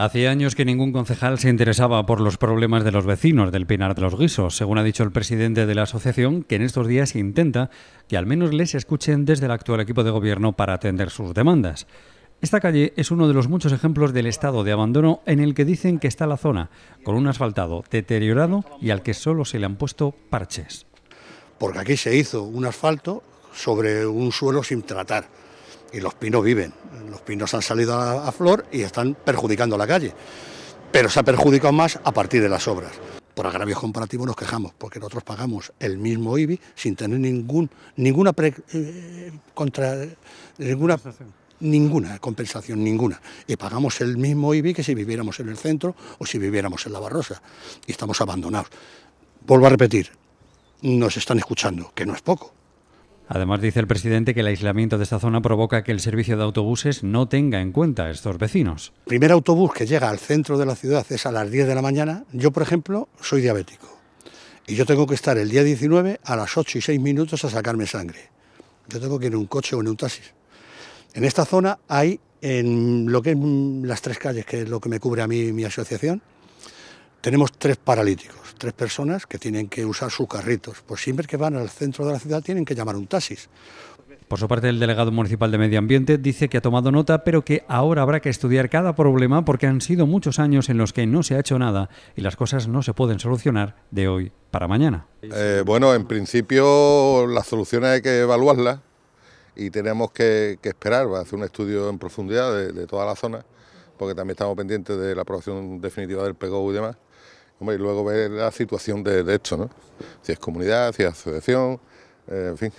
Hace años que ningún concejal se interesaba por los problemas de los vecinos del Pinar de los Guisos, según ha dicho el presidente de la asociación, que en estos días intenta que al menos les escuchen desde el actual equipo de gobierno para atender sus demandas. Esta calle es uno de los muchos ejemplos del estado de abandono en el que dicen que está la zona, con un asfaltado deteriorado y al que solo se le han puesto parches. Porque aquí se hizo un asfalto sobre un suelo sin tratar y los pinos viven. Los pinos han salido a, flor y están perjudicando la calle, pero se ha perjudicado más a partir de las obras por agravios comparativos nos quejamos, porque nosotros pagamos el mismo IBI sin tener ninguna eh, ninguna compensación. ninguna compensación ninguna y pagamos el mismo IBI que si viviéramos en el centro o si viviéramos en la Barrosa y estamos abandonados. Vuelvo a repetir, nos están escuchando, que no es poco. Además, dice el presidente que el aislamiento de esta zona provoca que el servicio de autobuses no tenga en cuenta a estos vecinos. El primer autobús que llega al centro de la ciudad es a las 10 de la mañana. Yo, por ejemplo, soy diabético y yo tengo que estar el día 19 a las 8 y 6 minutos a sacarme sangre. Yo tengo que ir en un coche o en un taxi. En esta zona hay, en lo que es las tres calles, que es lo que me cubre a mí mi asociación, tenemos tres paralíticos, tres personas que tienen que usar sus carritos. Pues siempre que van al centro de la ciudad tienen que llamar un taxis. Por su parte, el delegado municipal de Medio Ambiente dice que ha tomado nota, pero que ahora habrá que estudiar cada problema porque han sido muchos años en los que no se ha hecho nada y las cosas no se pueden solucionar de hoy para mañana. Eh, bueno, en principio las soluciones hay que evaluarlas y tenemos que, esperar, va a hacer un estudio en profundidad de toda la zona porque también estamos pendientes de la aprobación definitiva del PGO y demás. y luego ver la situación de, hecho, ¿no? Si es comunidad, si es asociación, eh, en fin,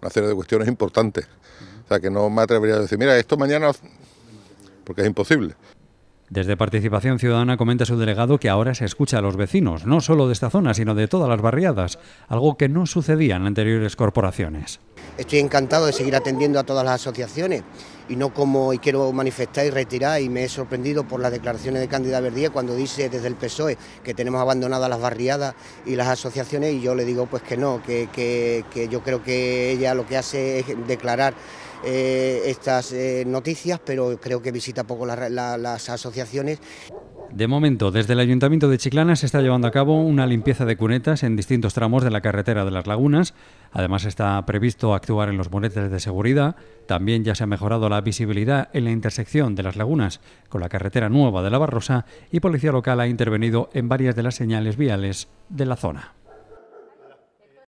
una serie de cuestiones importantes. O sea, que no me atrevería a decir, mira, esto mañana, porque es imposible. Desde Participación Ciudadana comenta su delegado que ahora se escucha a los vecinos, no solo de esta zona, sino de todas las barriadas, algo que no sucedía en anteriores corporaciones. Estoy encantado de seguir atendiendo a todas las asociaciones y no como y quiero manifestar y retirar y me he sorprendido por las declaraciones de Cándida Verdía cuando dice desde el PSOE que tenemos abandonadas las barriadas y las asociaciones y yo le digo pues que no, que, yo creo que ella lo que hace es declarar eh, estas eh, noticias pero creo que visita poco las asociaciones. De momento, desde el Ayuntamiento de Chiclana se está llevando a cabo una limpieza de cunetas en distintos tramos de la carretera de las lagunas. Además, está previsto actuar en los boletes de seguridad. También ya se ha mejorado la visibilidad en la intersección de las lagunas con la carretera nueva de la Barrosa y Policía Local ha intervenido en varias de las señales viales de la zona.